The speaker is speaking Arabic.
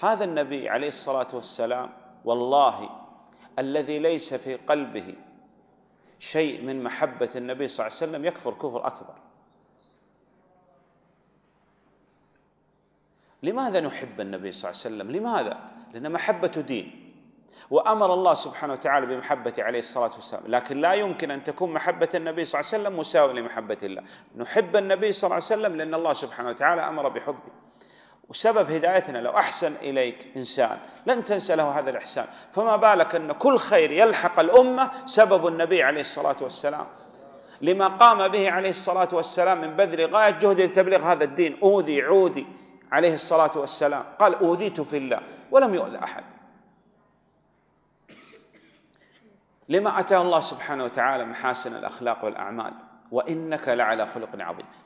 هذا النبي عليه الصلاه والسلام والله الذي ليس في قلبه شيء من محبه النبي صلى الله عليه وسلم يكفر كفر اكبر لماذا نحب النبي صلى الله عليه وسلم لماذا لان محبه دين وامر الله سبحانه وتعالى بمحبه عليه الصلاه والسلام لكن لا يمكن ان تكون محبه النبي صلى الله عليه وسلم مساويه لمحبه الله نحب النبي صلى الله عليه وسلم لان الله سبحانه وتعالى امر بحبه وسبب هدايتنا لو أحسن إليك إنسان لن تنسى له هذا الإحسان فما بالك أن كل خير يلحق الأمة سبب النبي عليه الصلاة والسلام لما قام به عليه الصلاة والسلام من بذل غاية جهد لتبليغ هذا الدين أوذي عودي عليه الصلاة والسلام قال أوذيت في الله ولم يؤذى أحد لما اتى الله سبحانه وتعالى محاسن الأخلاق والأعمال وإنك لعلى خلق عظيم